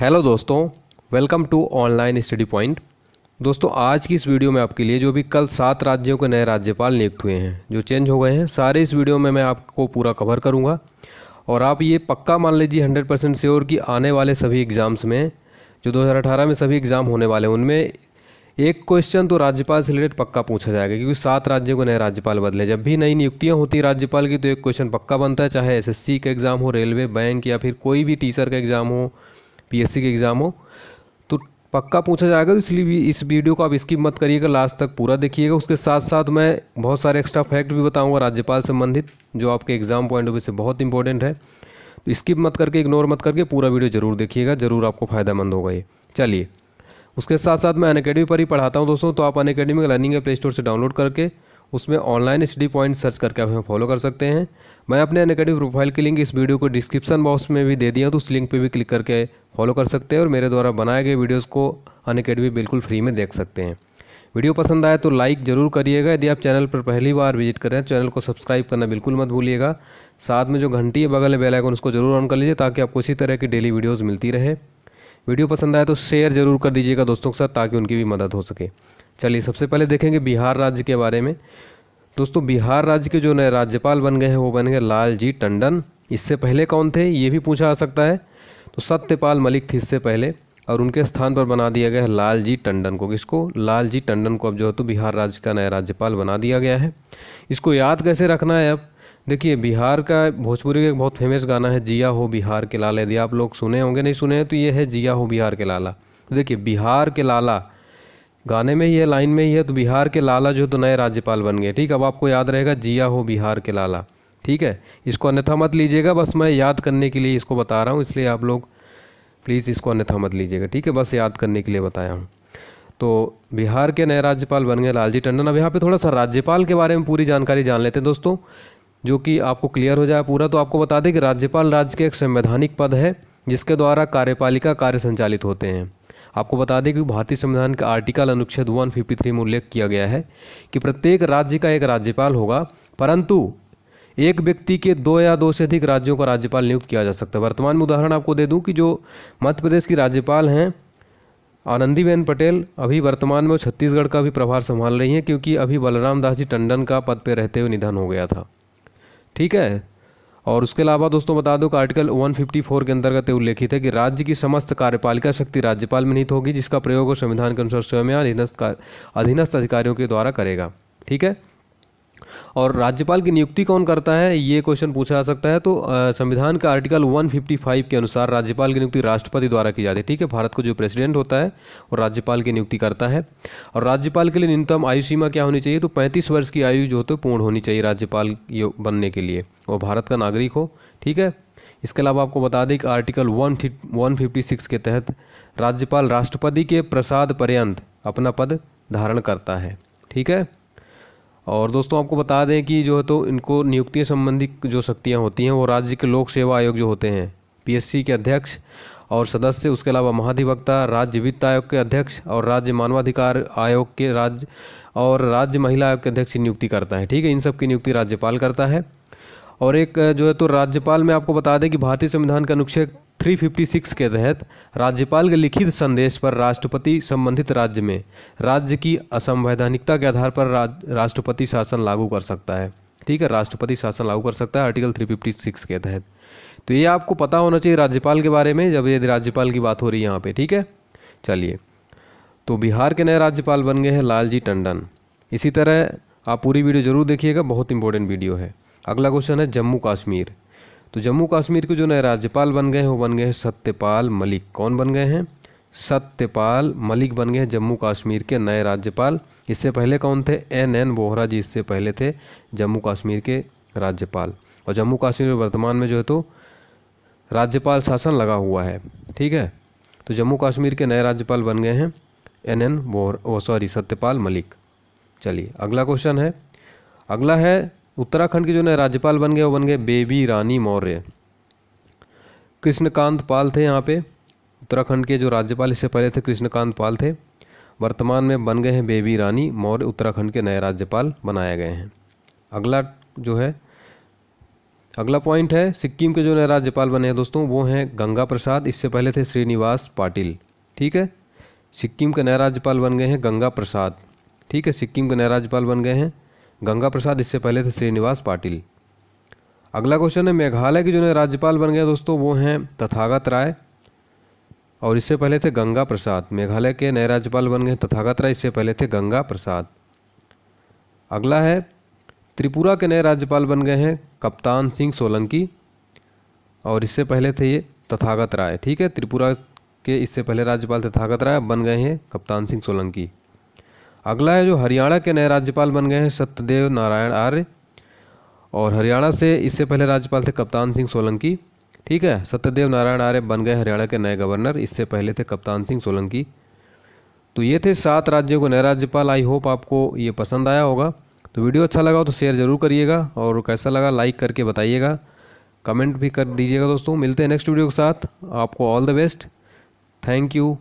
hello दोस्तों welcome to online study point दोस्तों आज की इस वीडियो में आपके लिए जो भी कल सात राज्यों के नए राज्यपाल नियुक्त हुए हैं जो चेंज हो गए हैं सारे इस वीडियो में मैं आपको पूरा कवर करूंगा और आप ये पक्का मान लीजिए हंड्रेड परसेंट श्योर कि आने वाले सभी एग्ज़ाम्स में जो 2018 में सभी एग्ज़ाम होने वाले हैं उनमें एक क्वेश्चन तो राज्यपाल से रिलेटेड पक्का पूछा जाएगा क्योंकि सात राज्यों को नए राज्यपाल बदले जब भी नई नियुक्तियां होती हैं राज्यपाल की तो एक क्वेश्चन पक्का बनता है चाहे एसएससी का एग्ज़ाम हो रेलवे बैंक या फिर कोई भी टीचर का एग्ज़ाम हो पीएससी के एग्ज़ाम हो तो पक्का पूछा जाएगा तो इसलिए भी इस वीडियो को आप स्किप मत करिएगा लास्ट तक पूरा देखिएगा उसके साथ साथ मैं बहुत सारे एक्स्ट्रा फैक्ट भी बताऊँगा राज्यपाल संबंधित जो आपके एग्ज़ाम पॉइंट ऑफ व्यू से बहुत इंपॉर्टेंट है तो स्किप मत करके इग्नोर मत करके पूरा वीडियो ज़रूर देखिएगा ज़रूर आपको फ़ायदेमंद होगा ये चलिए उसके साथ साथ मैं अन अकेडमी पर ही पढ़ाता हूँ दोस्तों तो आप अन अकेडमी का लर्निंग प्ले स्टोर से डाउनलोड करके उसमें ऑनलाइन स्टडी पॉइंट सर्च करके आप हमें फॉलो कर सकते हैं मैं अपने अनकेडमी प्रोफाइल की लिंक इस वीडियो को डिस्क्रिप्शन बॉक्स में भी दे दिया तो उस लिंक पर भी क्लिक करके फॉलो कर सकते हैं और मेरे द्वारा बनाए गए वीडियोज़ को अनकेडमी बिल्कुल फ्री में देख सकते हैं वीडियो पसंद आए तो लाइक जरूर करिएगा यदि आप चैनल पर पहली बार विजिट करें चैनल को सब्सक्राइब करना बिल्कुल मत भूलिएगा साथ में जो घंटी है बगल बेल आइकन उसको जरूर ऑन कर लीजिए ताकि आपको इसी तरह की डेली वीडियोज़ मिलती रहे वीडियो पसंद आए तो शेयर जरूर कर दीजिएगा दोस्तों के साथ ताकि उनकी भी मदद हो सके चलिए सबसे पहले देखेंगे बिहार राज्य के बारे में दोस्तों बिहार राज्य के जो नए राज्यपाल बन गए हैं वो बन गए लाल जी टंडन इससे पहले कौन थे ये भी पूछा जा सकता है तो सत्यपाल मलिक थे इससे पहले और उनके स्थान पर बना दिया गया है लाल जी टंडन को किसको लाल जी टंडन को अब जो है तो बिहार राज्य का नया राज्यपाल बना दिया गया है इसको याद कैसे रखना है अब देखिए बिहार का भोजपुरी का एक बहुत फेमस गाना है जिया हो बिहार के लाला यदि आप लोग सुने होंगे नहीं सुने हैं तो ये है जिया हो बिहार के लाला देखिए बिहार के लाला गाने में ही है लाइन में ही है तो बिहार के लाला जो तो नए राज्यपाल बन गए ठीक अब आपको याद रहेगा जिया हो बिहार के लाला ठीक है इसको अन्यथा मत लीजिएगा बस मैं याद करने के लिए इसको बता रहा हूँ इसलिए आप लोग प्लीज़ इसको अन्यथा मत लीजिएगा ठीक है बस याद करने के लिए बताया हूँ तो बिहार के नए राज्यपाल बन गए लालजी टंडन अब यहाँ पे थोड़ा सा राज्यपाल के बारे में पूरी जानकारी जान लेते हैं दोस्तों जो कि आपको क्लियर हो जाए पूरा तो आपको बता दें कि राज्यपाल राज्य के एक संवैधानिक पद है जिसके द्वारा कार्यपालिका कार्य संचालित होते हैं आपको बता दें कि भारतीय संविधान का आर्टिकल अनुच्छेद 153 में उल्लेख किया गया है कि प्रत्येक राज्य का एक राज्यपाल होगा परंतु एक व्यक्ति के दो या दो से अधिक राज्यों का राज्यपाल नियुक्त किया जा सकता है वर्तमान में उदाहरण आपको दे दूं कि जो मध्य प्रदेश की राज्यपाल हैं आनंदीबेन पटेल अभी वर्तमान में छत्तीसगढ़ का भी प्रभार संभाल रही हैं क्योंकि अभी बलराम दास जी टंडन का पद पर रहते हुए निधन हो गया था ठीक है और उसके अलावा दोस्तों बता दो कि आर्टिकल 154 के अंतर्गत उल्लेखित है कि राज्य की समस्त कार्यपालिका शक्ति राज्यपाल में नहीं होगी जिसका प्रयोग संविधान के अनुसार स्वयं अधीनस्थ अधीनस्थ अधिकारियों के द्वारा करेगा ठीक है और राज्यपाल की नियुक्ति कौन करता है ये क्वेश्चन पूछा जा सकता है तो संविधान का आर्टिकल 155 के अनुसार राज्यपाल की नियुक्ति राष्ट्रपति द्वारा की जाती है ठीक है भारत को जो प्रेसिडेंट होता है वो राज्यपाल की नियुक्ति करता है और राज्यपाल के लिए न्यूनतम आयु सीमा क्या होनी चाहिए तो पैंतीस वर्ष की आयु जो होती पूर्ण होनी चाहिए राज्यपाल बनने के लिए और भारत का नागरिक हो ठीक है इसके अलावा आपको बता दें कि article one one fifty six के तहत राज्यपाल राष्ट्रपति के प्रसाद पर्यंत अपना पद धारण करता है ठीक है और दोस्तों आपको बता दें कि जो है तो इनको नियुक्ति संबंधी जो शक्तियाँ होती हैं वो राज्य के लोक सेवा आयोग जो होते हैं पीएससी के अध्यक्ष और सदस्य उसके अलावा महाधिवक्ता राज्य वित्त आयोग के अध्यक्ष और राज्य मानवाधिकार आयोग के राज्य और राज्य महिला आयोग के अध्यक्ष नियुक्ति करता है ठीक है इन सब की नियुक्ति राज्यपाल करता है और एक जो है तो राज्यपाल में आपको बता दें कि भारतीय संविधान का अनुच्छेद 356 के तहत राज्यपाल के लिखित संदेश पर राष्ट्रपति संबंधित राज्य में राज्य की असंवैधानिकता के आधार पर राष्ट्रपति शासन लागू कर सकता है ठीक है राष्ट्रपति शासन लागू कर सकता है आर्टिकल 356 के तहत तो ये आपको पता होना चाहिए राज्यपाल के बारे में जब यदि राज्यपाल की बात हो रही है यहाँ पे ठीक है चलिए तो बिहार के नए राज्यपाल बन गए हैं लालजी टंडन इसी तरह आप पूरी वीडियो जरूर देखिएगा बहुत इंपॉर्टेंट वीडियो है अगला क्वेश्चन है जम्मू कश्मीर तो जम्मू कश्मीर के जो नए राज्यपाल बन गए हैं वो बन गए हैं सत्यपाल मलिक कौन बन गए हैं सत्यपाल मलिक बन गए जम्मू कश्मीर के नए राज्यपाल इससे पहले कौन थे एन एन वोहरा जी इससे पहले थे जम्मू कश्मीर के राज्यपाल और जम्मू कश्मीर में वर्तमान में जो है तो राज्यपाल शासन लगा हुआ है ठीक है तो जम्मू कश्मीर के नए राज्यपाल बन गए हैं N N Vohra sorry Satyapal Malik चलिए अगला क्वेश्चन है अगला है उत्तराखंड के जो नए राज्यपाल बन गए वो बन गए बेबी रानी मौर्य कृष्णकांत पाल थे यहाँ पे उत्तराखंड के जो राज्यपाल इससे पहले थे कृष्णकांत पाल थे वर्तमान में बन गए हैं बेबी रानी मौर्य उत्तराखंड के नए राज्यपाल बनाए गए हैं अगला जो है अगला पॉइंट है सिक्किम के जो नए राज्यपाल बने हैं दोस्तों वो हैं गंगा प्रसाद इससे पहले थे श्रीनिवास पाटिल ठीक है सिक्किम के नए राज्यपाल बन गए हैं गंगा प्रसाद ठीक है सिक्किम के नए राज्यपाल बन गए हैं गंगा प्रसाद इससे पहले थे श्रीनिवास पाटिल अगला क्वेश्चन है मेघालय के जो नए राज्यपाल बन गए दोस्तों वो हैं तथागत राय और इससे पहले थे गंगा प्रसाद मेघालय के नए राज्यपाल बन गए तथागत राय इससे पहले थे गंगा प्रसाद अगला है त्रिपुरा के नए राज्यपाल बन गए हैं कप्तान सिंह सोलंकी और इससे पहले थे ये तथागत राय ठीक है त्रिपुरा के इससे पहले राज्यपाल तथागत राय बन गए हैं कप्तान सिंह सोलंकी अगला है जो हरियाणा के नए राज्यपाल बन गए हैं सत्यदेव नारायण आर्य और हरियाणा से इससे पहले राज्यपाल थे कप्तान सिंह सोलंकी ठीक है सत्यदेव नारायण आर्य बन गए हरियाणा के नए गवर्नर इससे पहले थे कप्तान सिंह सोलंकी तो ये थे सात राज्यों को नए राज्यपाल आई होप आपको ये पसंद आया होगा तो वीडियो अच्छा लगा हो तो शेयर ज़रूर करिएगा और कैसा लगा लाइक करके बताइएगा कमेंट भी कर दीजिएगा दोस्तों मिलते हैं नेक्स्ट वीडियो के साथ आपको all the best thank you